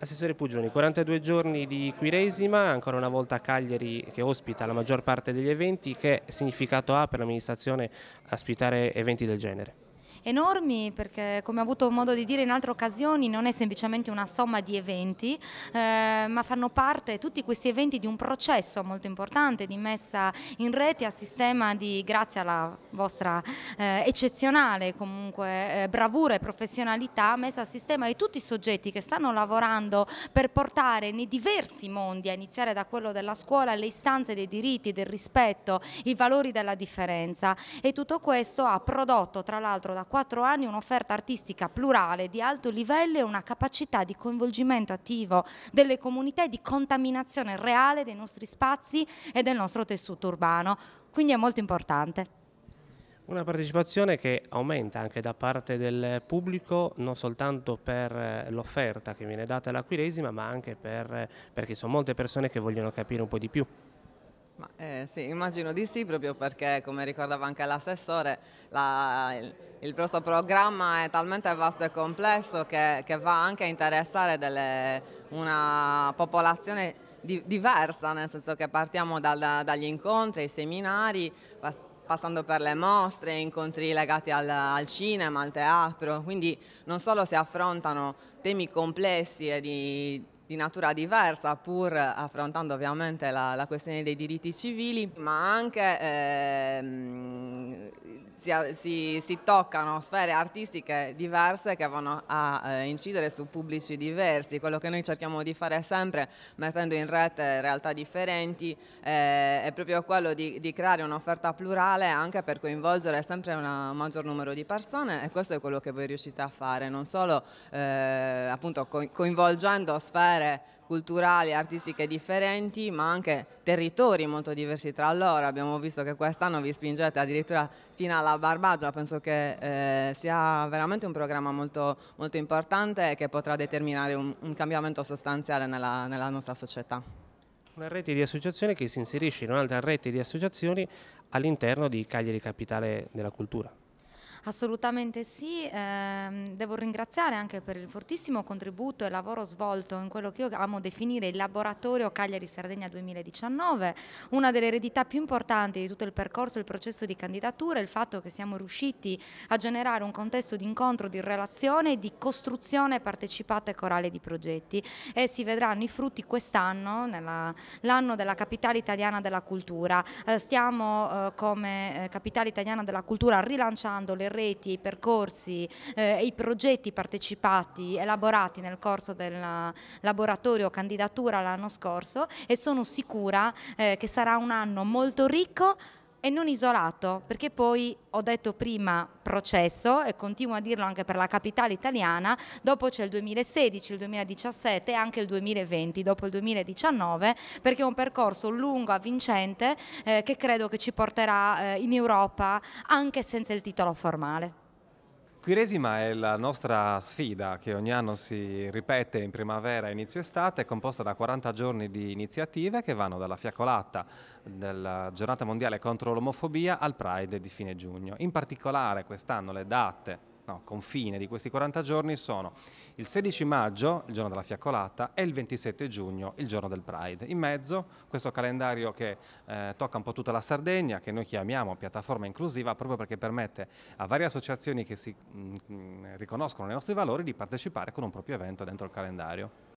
Assessore Pugioni, 42 giorni di Quiresima, ancora una volta Cagliari che ospita la maggior parte degli eventi, che significato ha per l'amministrazione ospitare eventi del genere? enormi perché come ho avuto modo di dire in altre occasioni non è semplicemente una somma di eventi eh, ma fanno parte tutti questi eventi di un processo molto importante di messa in rete a sistema di grazie alla vostra eh, eccezionale comunque eh, bravura e professionalità messa a sistema di tutti i soggetti che stanno lavorando per portare nei diversi mondi a iniziare da quello della scuola le istanze dei diritti, del rispetto, i valori della differenza e tutto questo ha prodotto tra l'altro da quattro anni un'offerta artistica plurale di alto livello e una capacità di coinvolgimento attivo delle comunità e di contaminazione reale dei nostri spazi e del nostro tessuto urbano. Quindi è molto importante. Una partecipazione che aumenta anche da parte del pubblico non soltanto per eh, l'offerta che viene data alla Quiresima, ma anche per, eh, perché sono molte persone che vogliono capire un po' di più. Ma, eh, sì, immagino di sì, proprio perché, come ricordava anche l'assessore, la, il, il, nostro programma è talmente vasto e complesso che, che va anche a interessare delle, una popolazione di, diversa, nel senso che partiamo dal, dagli incontri, ai seminari, passando per le mostre, incontri legati al, al, cinema, al teatro, quindi non solo si affrontano temi complessi e di di natura diversa, pur affrontando ovviamente la, la questione dei diritti civili, ma anche ehm, si, si, si, toccano sfere artistiche diverse che vanno a eh, incidere su pubblici diversi. Quello che noi cerchiamo di fare sempre, mettendo in rete realtà differenti, eh, è proprio quello di, di creare un'offerta plurale anche per coinvolgere sempre un maggior numero di persone e questo è quello che voi riuscite a fare, non solo eh, appunto coinvolgendo sfere culturali e artistiche differenti ma anche territori molto diversi tra loro, abbiamo visto che quest'anno vi spingete addirittura fino alla Barbagia, penso che eh, sia veramente un programma molto, molto importante che potrà determinare un, un cambiamento sostanziale nella, nella nostra società una rete di associazioni che si inserisce in un'altra rete di associazioni all'interno di Cagliari Capitale della Cultura. Assolutamente sì, eh, devo ringraziare anche per il fortissimo contributo e lavoro svolto in quello che io amo definire il laboratorio Cagliari Sardegna 2019, una delle eredità più importanti di tutto il percorso e il processo di candidatura è il fatto che siamo riusciti a generare un contesto di incontro, di relazione, e di costruzione partecipata e corale di progetti e si vedranno i frutti quest'anno, l'anno della capitale italiana della cultura. Eh, stiamo eh, come eh, capitale italiana della cultura rilanciando le reti, i percorsi e eh, i progetti partecipati, elaborati nel corso del laboratorio candidatura l'anno scorso e sono sicura eh, che sarà un anno molto ricco e non isolato, perché poi ho detto prima processo e continuo a dirlo anche per la capitale italiana, dopo c'è il 2016, il 2017 e anche il 2020, dopo il 2019, perché è un percorso lungo, avvincente, eh, che credo che ci porterà eh, in Europa anche senza il titolo formale. Quaresima è la nostra sfida che ogni anno si ripete in primavera e inizio estate, è composta da 40 giorni di iniziative che vanno dalla fiaccolata della giornata mondiale contro l'omofobia al Pride di fine giugno. In particolare quest'anno le date no, confine di questi 40 giorni sono il 16 maggio, il giorno della fiaccolata, e il 27 giugno, il giorno del Pride. In mezzo questo calendario che eh, tocca un po' tutta la Sardegna, che noi chiamiamo piattaforma inclusiva, proprio perché permette a varie associazioni che si mh, mm, mm, riconoscono nei nostri valori di partecipare con un proprio evento dentro il calendario.